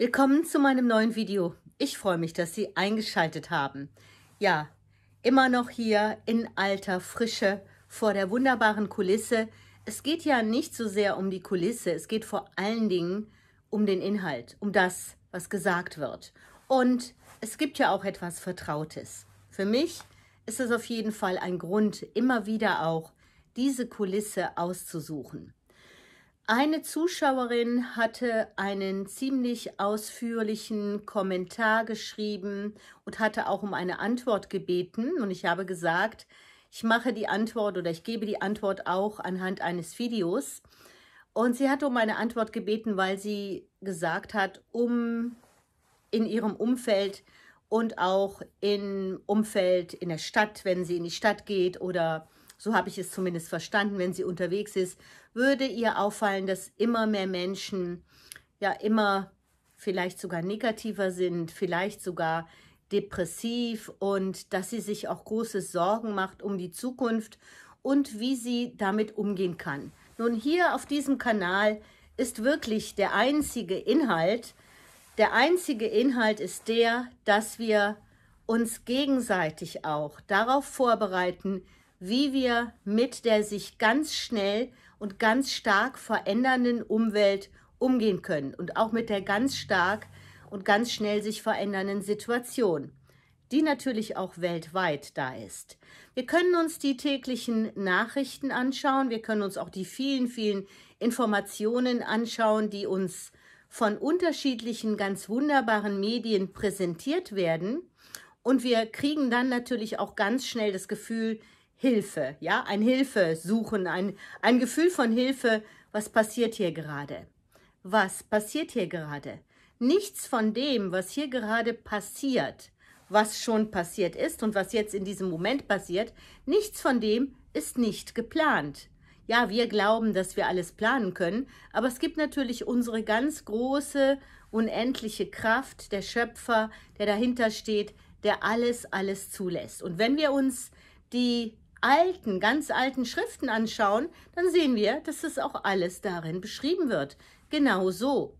Willkommen zu meinem neuen Video. Ich freue mich, dass Sie eingeschaltet haben. Ja, immer noch hier in alter Frische vor der wunderbaren Kulisse. Es geht ja nicht so sehr um die Kulisse, es geht vor allen Dingen um den Inhalt, um das, was gesagt wird. Und es gibt ja auch etwas Vertrautes. Für mich ist es auf jeden Fall ein Grund, immer wieder auch diese Kulisse auszusuchen. Eine Zuschauerin hatte einen ziemlich ausführlichen Kommentar geschrieben und hatte auch um eine Antwort gebeten. Und ich habe gesagt, ich mache die Antwort oder ich gebe die Antwort auch anhand eines Videos. Und sie hatte um eine Antwort gebeten, weil sie gesagt hat, um in ihrem Umfeld und auch im Umfeld in der Stadt, wenn sie in die Stadt geht oder so habe ich es zumindest verstanden, wenn sie unterwegs ist, würde ihr auffallen, dass immer mehr Menschen ja immer vielleicht sogar negativer sind, vielleicht sogar depressiv und dass sie sich auch große Sorgen macht um die Zukunft und wie sie damit umgehen kann. Nun, hier auf diesem Kanal ist wirklich der einzige Inhalt, der einzige Inhalt ist der, dass wir uns gegenseitig auch darauf vorbereiten, wie wir mit der sich ganz schnell und ganz stark verändernden Umwelt umgehen können und auch mit der ganz stark und ganz schnell sich verändernden Situation, die natürlich auch weltweit da ist. Wir können uns die täglichen Nachrichten anschauen, wir können uns auch die vielen, vielen Informationen anschauen, die uns von unterschiedlichen ganz wunderbaren Medien präsentiert werden. Und wir kriegen dann natürlich auch ganz schnell das Gefühl, Hilfe, ja, ein Hilfe suchen, ein, ein Gefühl von Hilfe, was passiert hier gerade? Was passiert hier gerade? Nichts von dem, was hier gerade passiert, was schon passiert ist und was jetzt in diesem Moment passiert, nichts von dem ist nicht geplant. Ja, wir glauben, dass wir alles planen können, aber es gibt natürlich unsere ganz große, unendliche Kraft, der Schöpfer, der dahinter steht, der alles, alles zulässt. Und wenn wir uns die alten, ganz alten Schriften anschauen, dann sehen wir, dass das auch alles darin beschrieben wird. Genau so.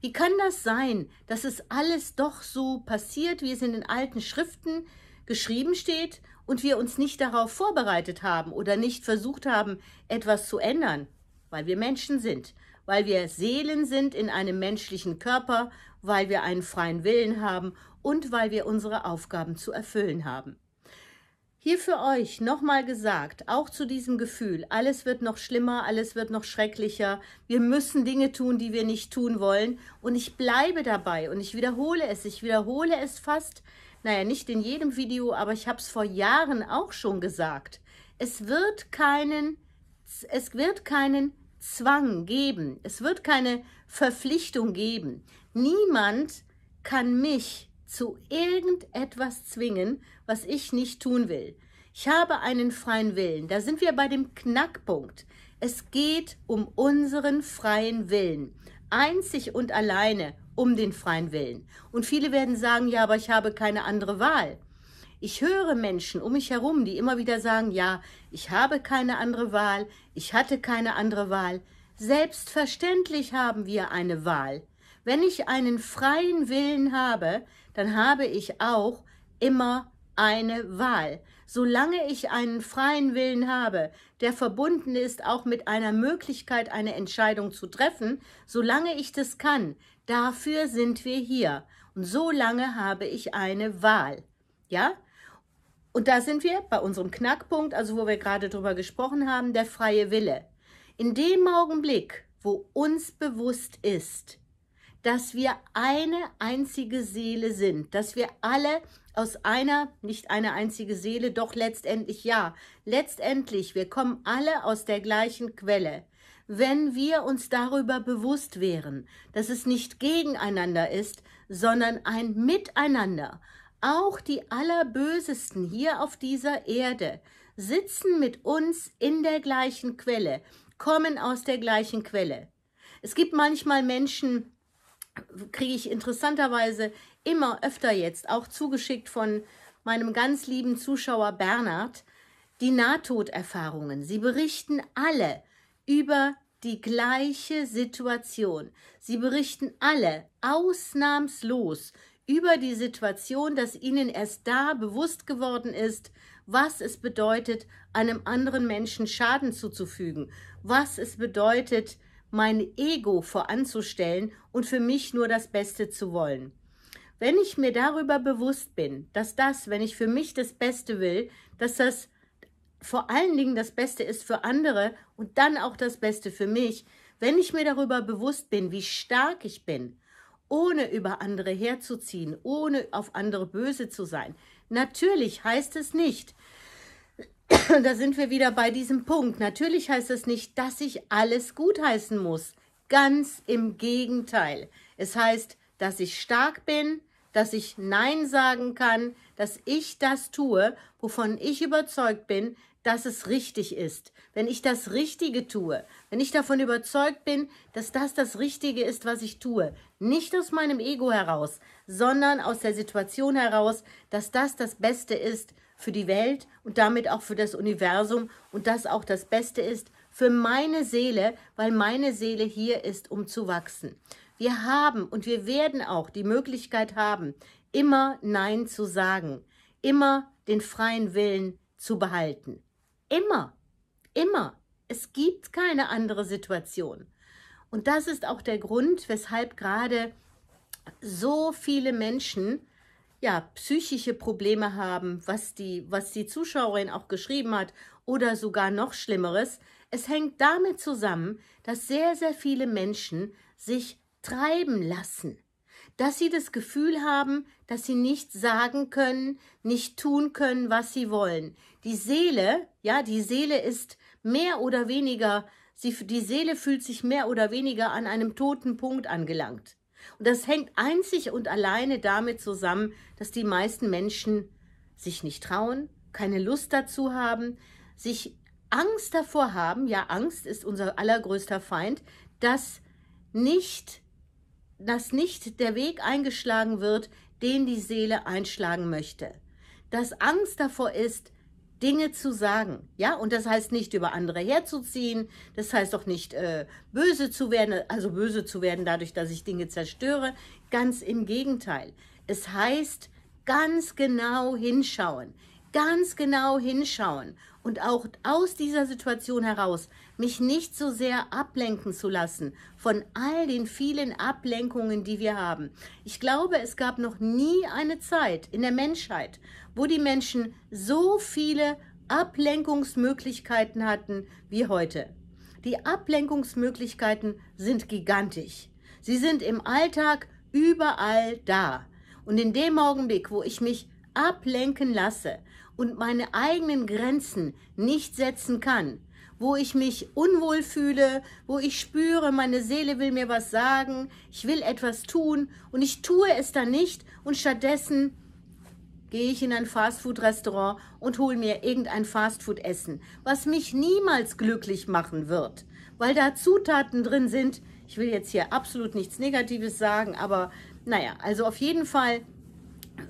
Wie kann das sein, dass es alles doch so passiert, wie es in den alten Schriften geschrieben steht und wir uns nicht darauf vorbereitet haben oder nicht versucht haben, etwas zu ändern? Weil wir Menschen sind, weil wir Seelen sind in einem menschlichen Körper, weil wir einen freien Willen haben und weil wir unsere Aufgaben zu erfüllen haben. Hier für euch nochmal gesagt, auch zu diesem Gefühl, alles wird noch schlimmer, alles wird noch schrecklicher, wir müssen Dinge tun, die wir nicht tun wollen und ich bleibe dabei und ich wiederhole es, ich wiederhole es fast, naja, nicht in jedem Video, aber ich habe es vor Jahren auch schon gesagt, es wird keinen, es wird keinen Zwang geben, es wird keine Verpflichtung geben. Niemand kann mich zu irgendetwas zwingen, was ich nicht tun will. Ich habe einen freien Willen. Da sind wir bei dem Knackpunkt. Es geht um unseren freien Willen. Einzig und alleine um den freien Willen. Und viele werden sagen, ja, aber ich habe keine andere Wahl. Ich höre Menschen um mich herum, die immer wieder sagen, ja, ich habe keine andere Wahl, ich hatte keine andere Wahl. Selbstverständlich haben wir eine Wahl. Wenn ich einen freien Willen habe, dann habe ich auch immer eine Wahl. Solange ich einen freien Willen habe, der verbunden ist auch mit einer Möglichkeit, eine Entscheidung zu treffen, solange ich das kann, dafür sind wir hier. Und solange habe ich eine Wahl. Ja? Und da sind wir bei unserem Knackpunkt, also wo wir gerade drüber gesprochen haben, der freie Wille. In dem Augenblick, wo uns bewusst ist, dass wir eine einzige Seele sind, dass wir alle aus einer, nicht eine einzige Seele, doch letztendlich ja, letztendlich, wir kommen alle aus der gleichen Quelle. Wenn wir uns darüber bewusst wären, dass es nicht gegeneinander ist, sondern ein Miteinander, auch die allerbösesten hier auf dieser Erde sitzen mit uns in der gleichen Quelle, kommen aus der gleichen Quelle. Es gibt manchmal Menschen, kriege ich interessanterweise immer öfter jetzt, auch zugeschickt von meinem ganz lieben Zuschauer Bernhard, die Nahtoderfahrungen. Sie berichten alle über die gleiche Situation. Sie berichten alle ausnahmslos über die Situation, dass ihnen erst da bewusst geworden ist, was es bedeutet, einem anderen Menschen Schaden zuzufügen, was es bedeutet, mein Ego voranzustellen und für mich nur das Beste zu wollen. Wenn ich mir darüber bewusst bin, dass das, wenn ich für mich das Beste will, dass das vor allen Dingen das Beste ist für andere und dann auch das Beste für mich, wenn ich mir darüber bewusst bin, wie stark ich bin, ohne über andere herzuziehen, ohne auf andere böse zu sein. Natürlich heißt es nicht, da sind wir wieder bei diesem Punkt. Natürlich heißt das nicht, dass ich alles gutheißen muss. Ganz im Gegenteil. Es heißt, dass ich stark bin, dass ich Nein sagen kann, dass ich das tue, wovon ich überzeugt bin, dass es richtig ist. Wenn ich das Richtige tue, wenn ich davon überzeugt bin, dass das das Richtige ist, was ich tue, nicht aus meinem Ego heraus, sondern aus der Situation heraus, dass das das Beste ist, für die Welt und damit auch für das Universum und das auch das Beste ist für meine Seele, weil meine Seele hier ist, um zu wachsen. Wir haben und wir werden auch die Möglichkeit haben, immer Nein zu sagen, immer den freien Willen zu behalten. Immer, immer. Es gibt keine andere Situation. Und das ist auch der Grund, weshalb gerade so viele Menschen ja, psychische Probleme haben, was die, was die Zuschauerin auch geschrieben hat, oder sogar noch Schlimmeres. Es hängt damit zusammen, dass sehr, sehr viele Menschen sich treiben lassen, dass sie das Gefühl haben, dass sie nicht sagen können, nicht tun können, was sie wollen. Die Seele, ja, die Seele ist mehr oder weniger, sie, die Seele fühlt sich mehr oder weniger an einem toten Punkt angelangt. Und das hängt einzig und alleine damit zusammen, dass die meisten Menschen sich nicht trauen, keine Lust dazu haben, sich Angst davor haben, ja Angst ist unser allergrößter Feind, dass nicht, dass nicht der Weg eingeschlagen wird, den die Seele einschlagen möchte. Dass Angst davor ist, Dinge zu sagen. Ja, und das heißt nicht über andere herzuziehen, das heißt auch nicht äh, böse zu werden, also böse zu werden dadurch, dass ich Dinge zerstöre. Ganz im Gegenteil. Es heißt ganz genau hinschauen ganz genau hinschauen und auch aus dieser Situation heraus mich nicht so sehr ablenken zu lassen von all den vielen Ablenkungen, die wir haben. Ich glaube, es gab noch nie eine Zeit in der Menschheit, wo die Menschen so viele Ablenkungsmöglichkeiten hatten wie heute. Die Ablenkungsmöglichkeiten sind gigantisch. Sie sind im Alltag überall da. Und in dem Augenblick, wo ich mich ablenken lasse und meine eigenen Grenzen nicht setzen kann, wo ich mich unwohl fühle, wo ich spüre, meine Seele will mir was sagen, ich will etwas tun und ich tue es dann nicht und stattdessen gehe ich in ein Fastfood-Restaurant und hole mir irgendein Fastfood-Essen, was mich niemals glücklich machen wird, weil da Zutaten drin sind. Ich will jetzt hier absolut nichts Negatives sagen, aber naja, also auf jeden Fall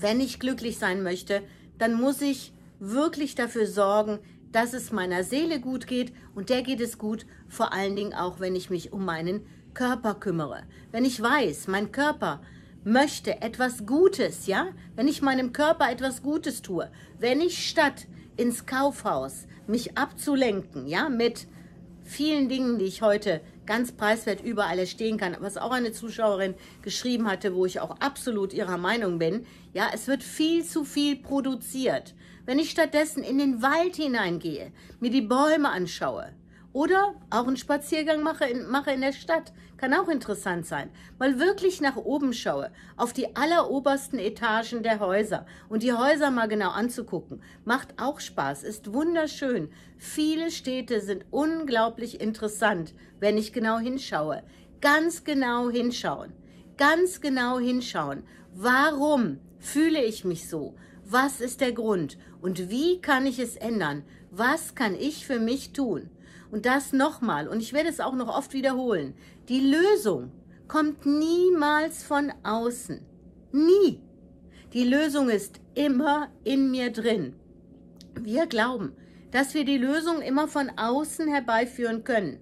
wenn ich glücklich sein möchte, dann muss ich wirklich dafür sorgen, dass es meiner Seele gut geht und der geht es gut, vor allen Dingen auch, wenn ich mich um meinen Körper kümmere. Wenn ich weiß, mein Körper möchte etwas Gutes, ja? Wenn ich meinem Körper etwas Gutes tue, wenn ich statt ins Kaufhaus mich abzulenken, ja, mit vielen Dingen, die ich heute ganz preiswert überall stehen kann. Was auch eine Zuschauerin geschrieben hatte, wo ich auch absolut ihrer Meinung bin. Ja, es wird viel zu viel produziert. Wenn ich stattdessen in den Wald hineingehe, mir die Bäume anschaue, oder auch einen Spaziergang mache in, mache in der Stadt. Kann auch interessant sein. Mal wirklich nach oben schaue, auf die allerobersten Etagen der Häuser und die Häuser mal genau anzugucken. Macht auch Spaß, ist wunderschön. Viele Städte sind unglaublich interessant, wenn ich genau hinschaue. Ganz genau hinschauen. Ganz genau hinschauen. Warum fühle ich mich so? Was ist der Grund? Und wie kann ich es ändern? Was kann ich für mich tun? Und das nochmal, und ich werde es auch noch oft wiederholen, die Lösung kommt niemals von außen. Nie. Die Lösung ist immer in mir drin. Wir glauben, dass wir die Lösung immer von außen herbeiführen können.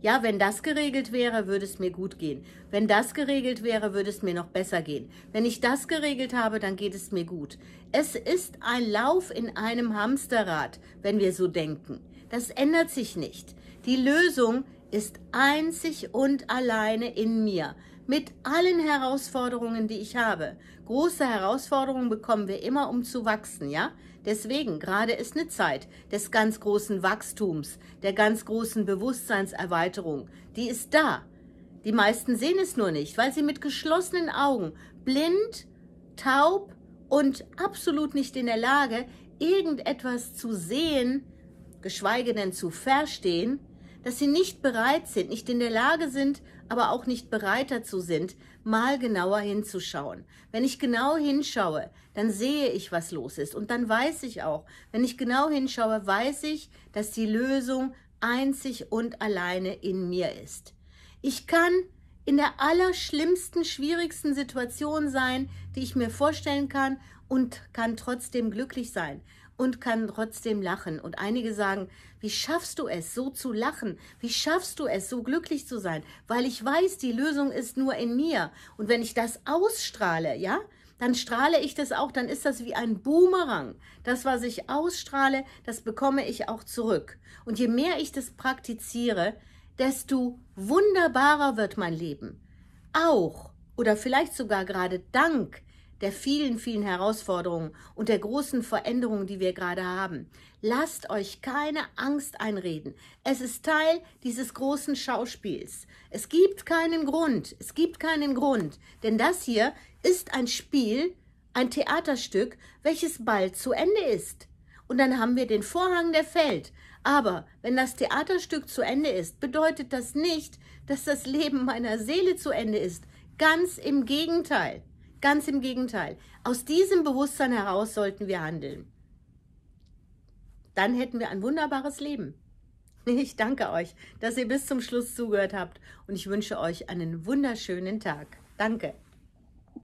Ja, wenn das geregelt wäre, würde es mir gut gehen. Wenn das geregelt wäre, würde es mir noch besser gehen. Wenn ich das geregelt habe, dann geht es mir gut. Es ist ein Lauf in einem Hamsterrad, wenn wir so denken. Das ändert sich nicht. Die Lösung ist einzig und alleine in mir, mit allen Herausforderungen, die ich habe. Große Herausforderungen bekommen wir immer, um zu wachsen, ja? Deswegen, gerade ist eine Zeit des ganz großen Wachstums, der ganz großen Bewusstseinserweiterung. Die ist da. Die meisten sehen es nur nicht, weil sie mit geschlossenen Augen, blind, taub und absolut nicht in der Lage, irgendetwas zu sehen, geschweige denn zu verstehen, dass sie nicht bereit sind, nicht in der Lage sind, aber auch nicht bereit dazu sind, mal genauer hinzuschauen. Wenn ich genau hinschaue, dann sehe ich, was los ist. Und dann weiß ich auch, wenn ich genau hinschaue, weiß ich, dass die Lösung einzig und alleine in mir ist. Ich kann in der allerschlimmsten, schwierigsten Situation sein, die ich mir vorstellen kann und kann trotzdem glücklich sein und kann trotzdem lachen. Und einige sagen, wie schaffst du es, so zu lachen? Wie schaffst du es, so glücklich zu sein? Weil ich weiß, die Lösung ist nur in mir. Und wenn ich das ausstrahle, ja, dann strahle ich das auch, dann ist das wie ein Boomerang. Das, was ich ausstrahle, das bekomme ich auch zurück. Und je mehr ich das praktiziere, desto wunderbarer wird mein Leben. Auch oder vielleicht sogar gerade dank der vielen, vielen Herausforderungen und der großen Veränderungen, die wir gerade haben. Lasst euch keine Angst einreden. Es ist Teil dieses großen Schauspiels. Es gibt keinen Grund. Es gibt keinen Grund. Denn das hier ist ein Spiel, ein Theaterstück, welches bald zu Ende ist. Und dann haben wir den Vorhang, der fällt. Aber wenn das Theaterstück zu Ende ist, bedeutet das nicht, dass das Leben meiner Seele zu Ende ist. Ganz im Gegenteil. Ganz im Gegenteil. Aus diesem Bewusstsein heraus sollten wir handeln. Dann hätten wir ein wunderbares Leben. Ich danke euch, dass ihr bis zum Schluss zugehört habt und ich wünsche euch einen wunderschönen Tag. Danke.